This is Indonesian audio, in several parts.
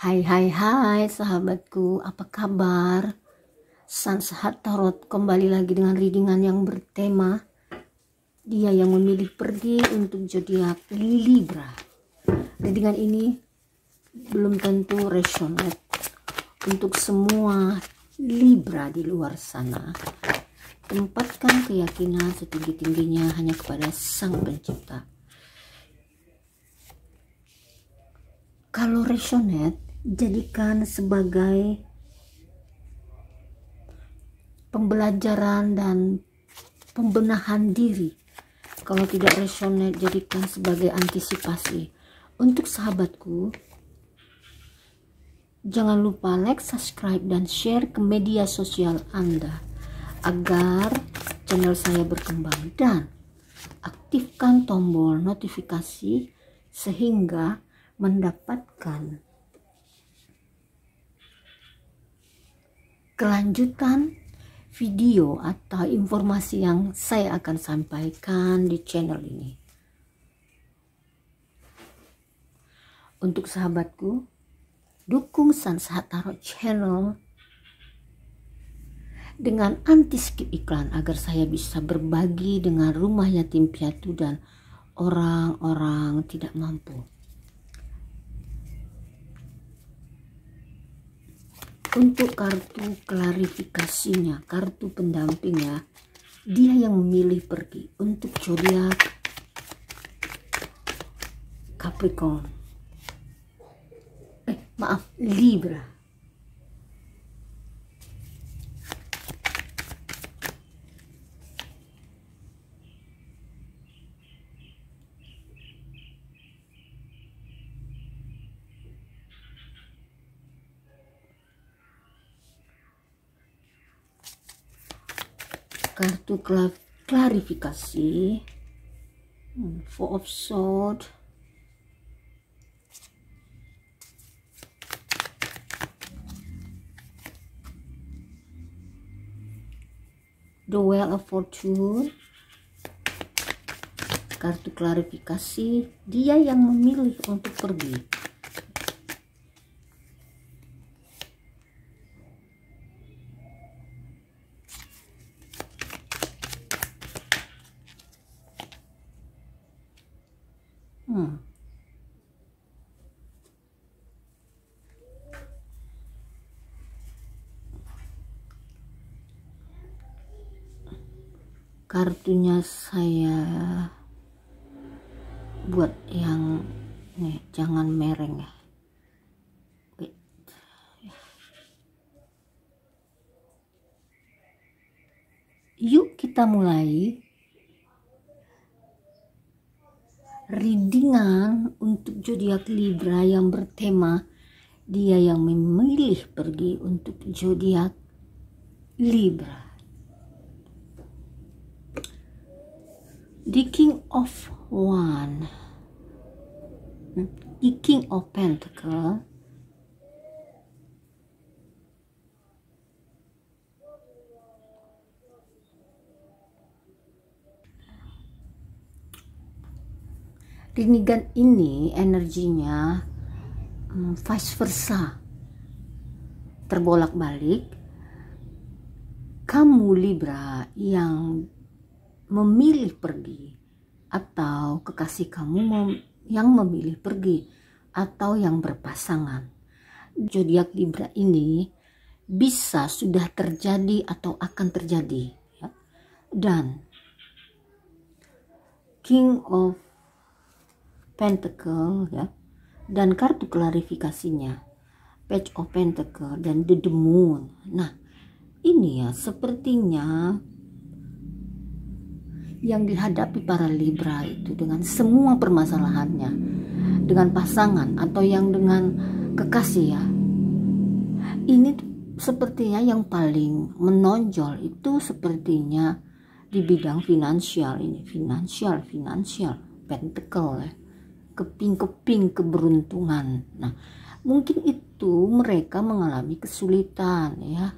Hai hai hai sahabatku, apa kabar? Sang sehat Tarot kembali lagi dengan readingan yang bertema Dia yang memilih pergi untuk zodiak Libra. Readingan ini belum tentu resonate untuk semua Libra di luar sana. Tempatkan keyakinan setinggi-tingginya hanya kepada Sang Pencipta. Kalau resonate jadikan sebagai pembelajaran dan pembenahan diri kalau tidak resonate jadikan sebagai antisipasi untuk sahabatku jangan lupa like subscribe dan share ke media sosial anda agar channel saya berkembang dan aktifkan tombol notifikasi sehingga mendapatkan kelanjutan video atau informasi yang saya akan sampaikan di channel ini. Untuk sahabatku, dukung Sansa Tarot Channel dengan anti-skip iklan agar saya bisa berbagi dengan rumah yatim piatu dan orang-orang tidak mampu. untuk kartu klarifikasinya kartu pendampingnya dia yang memilih pergi untuk zodiak Capricorn eh maaf Libra untuk klarifikasi hmm, four of sword the well of fortune kartu klarifikasi dia yang memilih untuk pergi kartunya saya buat yang nih jangan mereng ya Yuk kita mulai readingan untuk zodiak Libra yang bertema dia yang memilih pergi untuk zodiak Libra. the king of one hmm? the king of pentacle rinigan ini energinya um, vice versa terbolak-balik kamu Libra yang memilih pergi atau kekasih kamu mem yang memilih pergi atau yang berpasangan. Zodiak Libra ini bisa sudah terjadi atau akan terjadi ya. dan King of Pentacle ya dan kartu klarifikasinya Page of Pentacle dan The Moon. Nah, ini ya sepertinya yang dihadapi para Libra itu dengan semua permasalahannya dengan pasangan atau yang dengan kekasih ya ini sepertinya yang paling menonjol itu sepertinya di bidang finansial ini finansial finansial pentacle ya keping-keping keberuntungan nah mungkin itu mereka mengalami kesulitan ya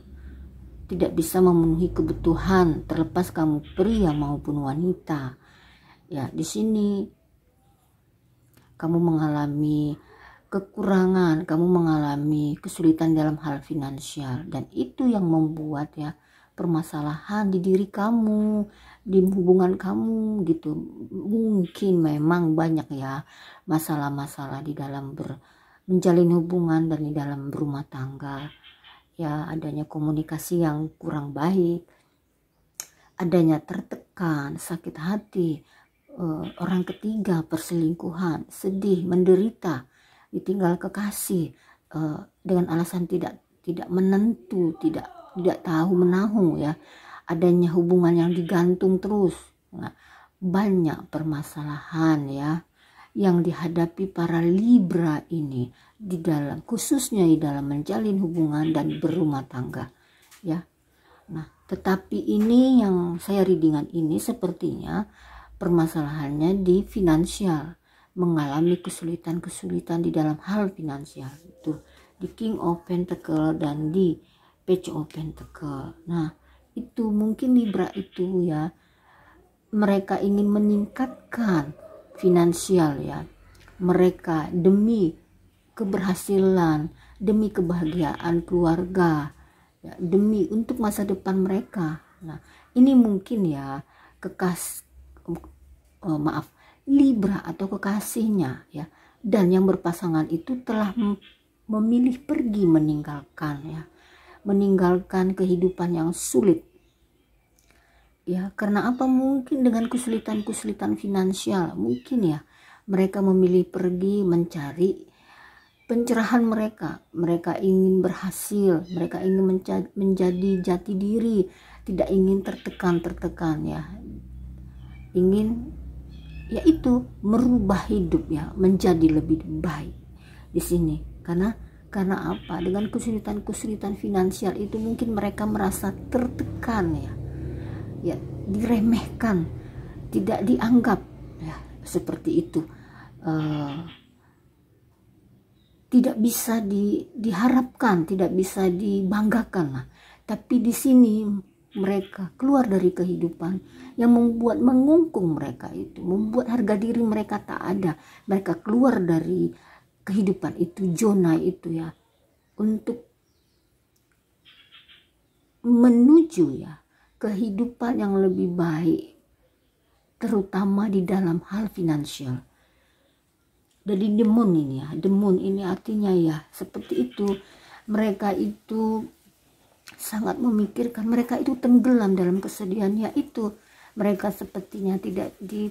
tidak bisa memenuhi kebutuhan terlepas kamu pria maupun wanita. Ya, di sini kamu mengalami kekurangan, kamu mengalami kesulitan dalam hal finansial dan itu yang membuat ya permasalahan di diri kamu, di hubungan kamu gitu. Mungkin memang banyak ya masalah-masalah di dalam ber, menjalin hubungan dan di dalam berumah tangga ya adanya komunikasi yang kurang baik adanya tertekan sakit hati eh, orang ketiga perselingkuhan sedih menderita ditinggal kekasih eh, dengan alasan tidak tidak menentu tidak tidak tahu menahu ya adanya hubungan yang digantung terus nah, banyak permasalahan ya yang dihadapi para Libra ini di dalam khususnya di dalam menjalin hubungan dan berumah tangga ya. Nah, tetapi ini yang saya readingan ini sepertinya permasalahannya di finansial, mengalami kesulitan-kesulitan di dalam hal finansial itu di King of Pentacle dan di Page of Pentacle. Nah, itu mungkin Libra itu ya mereka ingin meningkatkan finansial ya. Mereka demi keberhasilan, demi kebahagiaan keluarga, ya, demi untuk masa depan mereka. Nah, ini mungkin ya kekas eh, oh, maaf, Libra atau kekasihnya ya dan yang berpasangan itu telah memilih pergi meninggalkan ya meninggalkan kehidupan yang sulit ya karena apa mungkin dengan kesulitan-kesulitan finansial mungkin ya mereka memilih pergi mencari pencerahan mereka mereka ingin berhasil mereka ingin menjadi jati diri tidak ingin tertekan-tertekan ya ingin yaitu merubah hidup ya menjadi lebih baik di sini karena karena apa dengan kesulitan-kesulitan finansial itu mungkin mereka merasa tertekan ya ya diremehkan tidak dianggap ya seperti itu uh, tidak bisa di, diharapkan tidak bisa dibanggakan lah tapi di sini mereka keluar dari kehidupan yang membuat mengungkung mereka itu membuat harga diri mereka tak ada mereka keluar dari kehidupan itu zona itu ya untuk menuju ya kehidupan yang lebih baik, terutama di dalam hal finansial. Jadi demun ini ya, demun ini artinya ya seperti itu. Mereka itu sangat memikirkan, mereka itu tenggelam dalam kesedihannya itu mereka sepertinya tidak di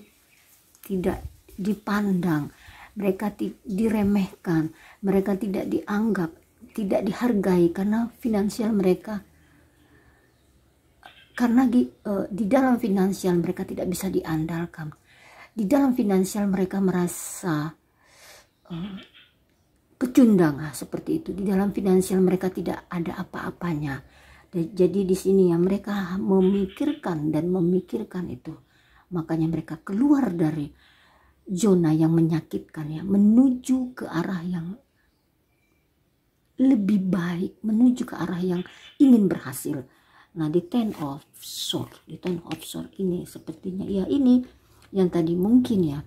tidak dipandang, mereka diremehkan, mereka tidak dianggap, tidak dihargai karena finansial mereka karena di, uh, eh, di dalam finansial mereka tidak bisa diandalkan di dalam finansial mereka merasa uh, kecundang ah, seperti itu di dalam finansial mereka tidak ada apa-apanya jadi di sini ya mereka memikirkan dan memikirkan itu makanya mereka keluar dari zona yang menyakitkan ya menuju ke arah yang lebih baik menuju ke arah yang ingin berhasil Nah, di ten of sword, di ten of sword ini sepertinya ya ini yang tadi mungkin ya.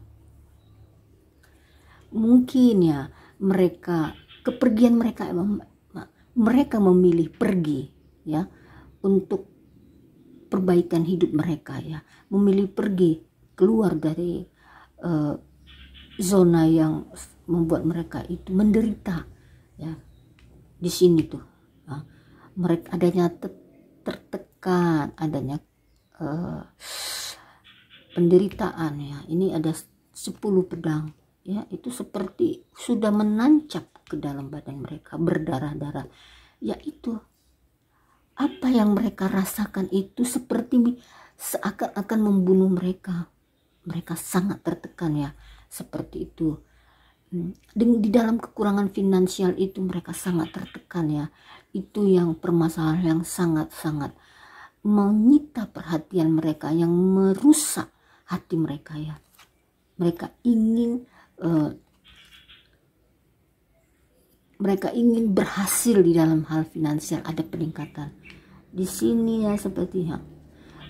Mungkin ya mereka kepergian mereka mereka memilih pergi ya untuk perbaikan hidup mereka ya, memilih pergi keluar dari uh, zona yang membuat mereka itu menderita ya di sini tuh nah, ya. mereka adanya tertekan adanya uh, penderitaan ya ini ada 10 pedang ya itu seperti sudah menancap ke dalam badan mereka berdarah-darah yaitu apa yang mereka rasakan itu seperti seakan-akan membunuh mereka mereka sangat tertekan ya seperti itu Hmm. di, dalam kekurangan finansial itu mereka sangat tertekan ya itu yang permasalahan yang sangat-sangat menyita perhatian mereka yang merusak hati mereka ya mereka ingin uh, mereka ingin berhasil di dalam hal finansial ada peningkatan di sini ya seperti ya,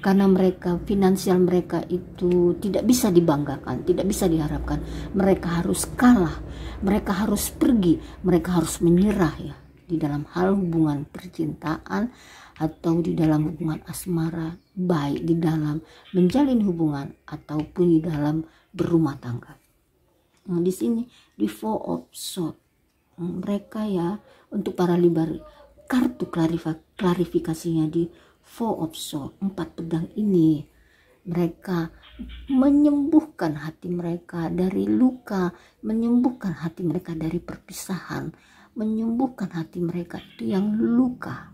karena mereka finansial mereka itu tidak bisa dibanggakan, tidak bisa diharapkan. Mereka harus kalah, mereka harus pergi, mereka harus menyerah ya di dalam hal hubungan percintaan atau di dalam hubungan asmara, baik di dalam menjalin hubungan ataupun di dalam berumah tangga. Nah, di sini di four of sword hmm, mereka ya untuk para libar kartu klarifikasinya di Four of Swords, empat pedang ini, mereka menyembuhkan hati mereka dari luka, menyembuhkan hati mereka dari perpisahan, menyembuhkan hati mereka itu yang luka.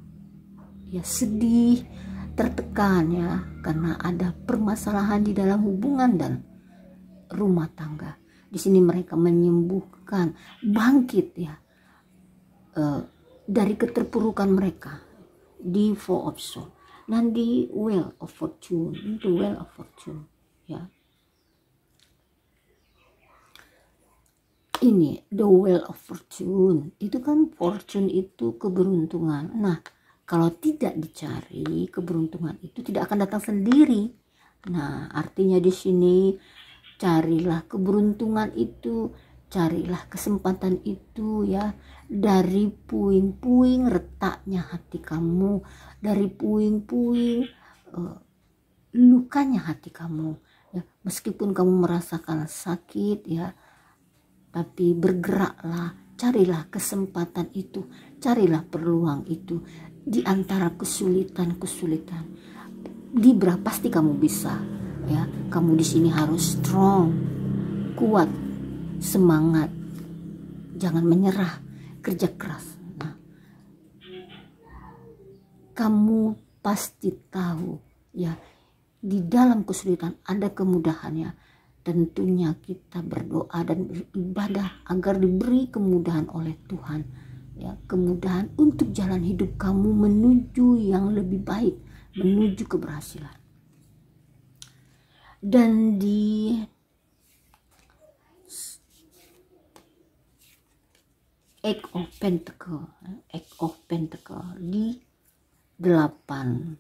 Ya sedih, tertekan ya, karena ada permasalahan di dalam hubungan dan rumah tangga. Di sini mereka menyembuhkan, bangkit ya e, dari keterpurukan mereka di Four of Swords nanti well of fortune itu well of fortune ya ini the well of fortune itu kan fortune itu keberuntungan nah kalau tidak dicari keberuntungan itu tidak akan datang sendiri nah artinya di sini carilah keberuntungan itu carilah kesempatan itu ya dari puing-puing retaknya hati kamu dari puing-puing uh, lukanya hati kamu ya meskipun kamu merasakan sakit ya tapi bergeraklah carilah kesempatan itu carilah peluang itu di antara kesulitan-kesulitan di berapa pasti kamu bisa ya kamu di sini harus strong kuat semangat jangan menyerah kerja keras nah, kamu pasti tahu ya di dalam kesulitan ada kemudahannya tentunya kita berdoa dan beribadah agar diberi kemudahan oleh Tuhan ya kemudahan untuk jalan hidup kamu menuju yang lebih baik menuju keberhasilan dan di Eight of Pentacle Eight of Pentacle di delapan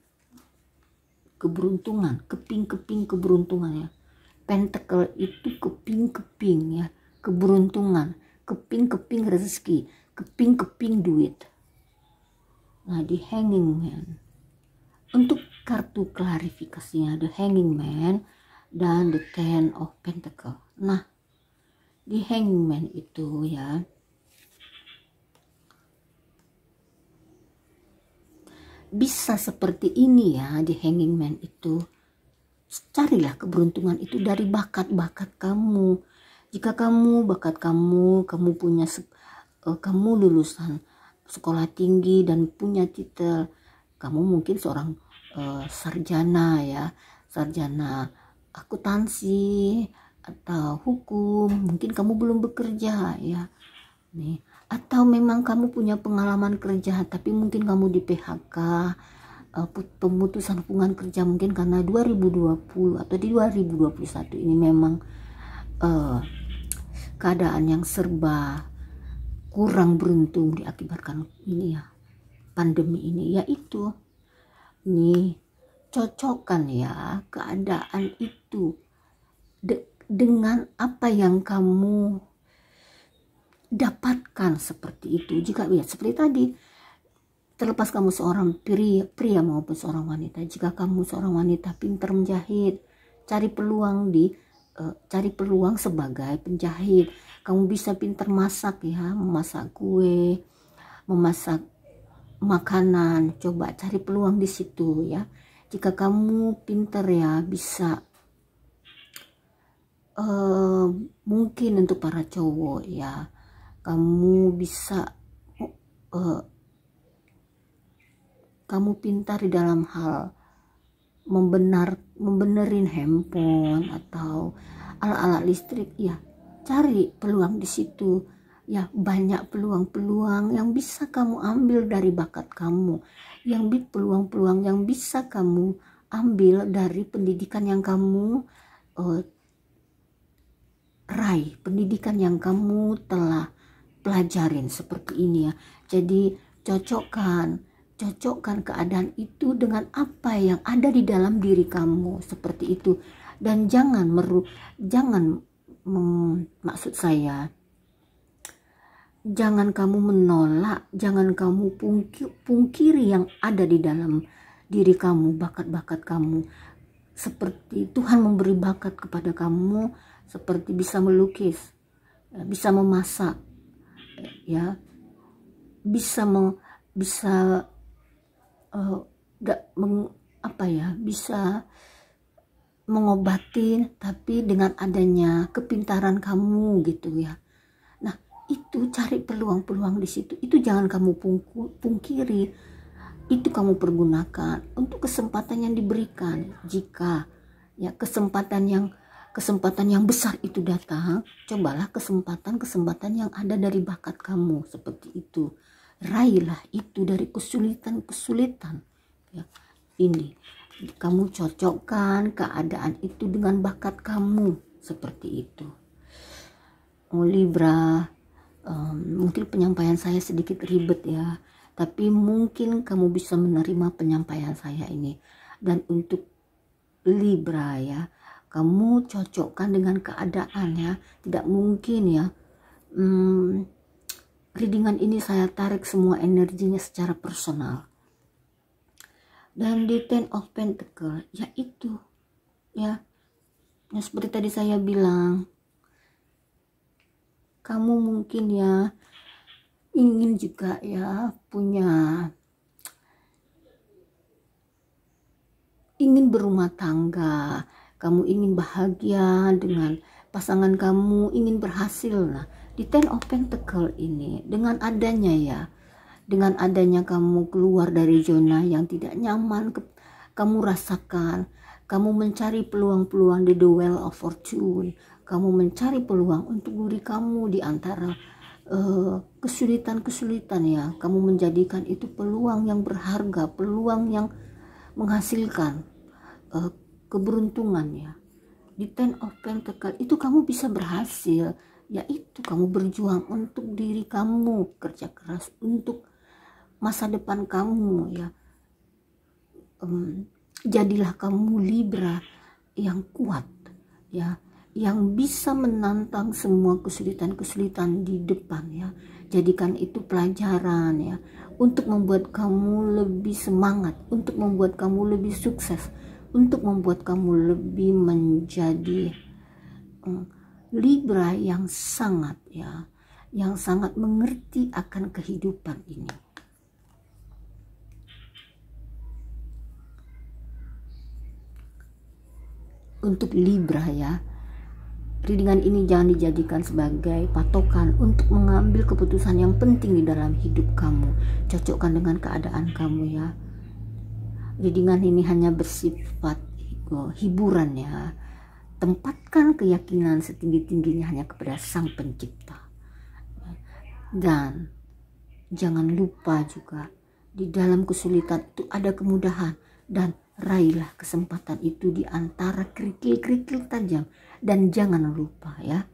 keberuntungan keping-keping keberuntungan ya Pentacle itu keping-keping ya keberuntungan keping-keping rezeki keping-keping duit nah di hanging man untuk kartu klarifikasinya the hanging man dan the ten of pentacle nah di Hanging Man itu ya bisa seperti ini ya di hanging man itu carilah keberuntungan itu dari bakat-bakat kamu jika kamu bakat kamu kamu punya eh, kamu lulusan sekolah tinggi dan punya titel kamu mungkin seorang uh, sarjana ya sarjana akuntansi atau hukum mungkin kamu belum bekerja ya nih atau memang kamu punya pengalaman kerja tapi mungkin kamu di PHK eh, pemutusan hubungan kerja mungkin karena 2020 atau di 2021 ini memang uh, keadaan yang serba kurang beruntung diakibatkan ini ya pandemi ini yaitu nih cocokkan ya keadaan itu de dengan apa yang kamu dapatkan seperti itu jika ya seperti tadi terlepas kamu seorang pria, pria maupun seorang wanita jika kamu seorang wanita pintar menjahit cari peluang di uh, cari peluang sebagai penjahit kamu bisa pintar masak ya memasak kue memasak makanan coba cari peluang di situ ya jika kamu pinter ya bisa uh, mungkin untuk para cowok ya kamu bisa uh, kamu pintar di dalam hal membenar membenerin handphone atau alat-alat listrik ya cari peluang di situ ya banyak peluang-peluang yang bisa kamu ambil dari bakat kamu yang bit peluang-peluang yang bisa kamu ambil dari pendidikan yang kamu uh, raih pendidikan yang kamu telah pelajarin seperti ini ya. Jadi cocokkan, cocokkan keadaan itu dengan apa yang ada di dalam diri kamu seperti itu dan jangan meru jangan mm, maksud saya jangan kamu menolak, jangan kamu pungkir, pungkiri yang ada di dalam diri kamu, bakat-bakat kamu. Seperti Tuhan memberi bakat kepada kamu, seperti bisa melukis, bisa memasak, ya bisa meng, bisa uh, eh, gak apa ya bisa mengobati tapi dengan adanya kepintaran kamu gitu ya nah itu cari peluang-peluang di situ itu jangan kamu pungku, pungkiri itu kamu pergunakan untuk kesempatan yang diberikan jika ya kesempatan yang kesempatan yang besar itu datang, cobalah kesempatan-kesempatan yang ada dari bakat kamu seperti itu. Raihlah itu dari kesulitan-kesulitan. Ya, ini kamu cocokkan keadaan itu dengan bakat kamu seperti itu. Oh Libra, um, mungkin penyampaian saya sedikit ribet ya, tapi mungkin kamu bisa menerima penyampaian saya ini. Dan untuk Libra ya, kamu cocokkan dengan keadaan ya tidak mungkin ya hmm, readingan ini saya tarik semua energinya secara personal dan di ten of pentacle yaitu ya ya seperti tadi saya bilang kamu mungkin ya ingin juga ya punya ingin berumah tangga kamu ingin bahagia dengan pasangan kamu ingin berhasil nah di ten of pentacle ini dengan adanya ya dengan adanya kamu keluar dari zona yang tidak nyaman ke, kamu rasakan kamu mencari peluang-peluang di the well of fortune kamu mencari peluang untuk diri kamu di antara eh, kesulitan-kesulitan ya kamu menjadikan itu peluang yang berharga peluang yang menghasilkan uh, keberuntungan ya di ten of pentacle itu kamu bisa berhasil yaitu kamu berjuang untuk diri kamu kerja keras untuk masa depan kamu ya um, jadilah kamu libra yang kuat ya yang bisa menantang semua kesulitan-kesulitan di depan ya jadikan itu pelajaran ya untuk membuat kamu lebih semangat untuk membuat kamu lebih sukses untuk membuat kamu lebih menjadi um, Libra yang sangat ya, yang sangat mengerti akan kehidupan ini. Untuk Libra ya, Readingan ini jangan dijadikan sebagai patokan untuk mengambil keputusan yang penting di dalam hidup kamu. Cocokkan dengan keadaan kamu ya. Bimbingan ini hanya bersifat hiburan ya. Tempatkan keyakinan setinggi-tingginya hanya kepada Sang Pencipta. Dan jangan lupa juga di dalam kesulitan itu ada kemudahan dan raihlah kesempatan itu di antara kerikil-kerikil tajam dan jangan lupa ya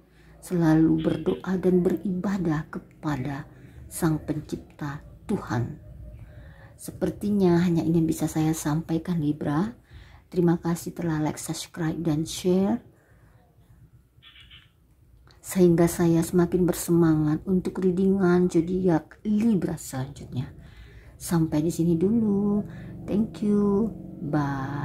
selalu berdoa dan beribadah kepada Sang Pencipta Tuhan Sepertinya hanya ini yang bisa saya sampaikan Libra. Terima kasih telah like, subscribe, dan share. Sehingga saya semakin bersemangat untuk readingan zodiak Libra selanjutnya. Sampai di sini dulu. Thank you. Bye.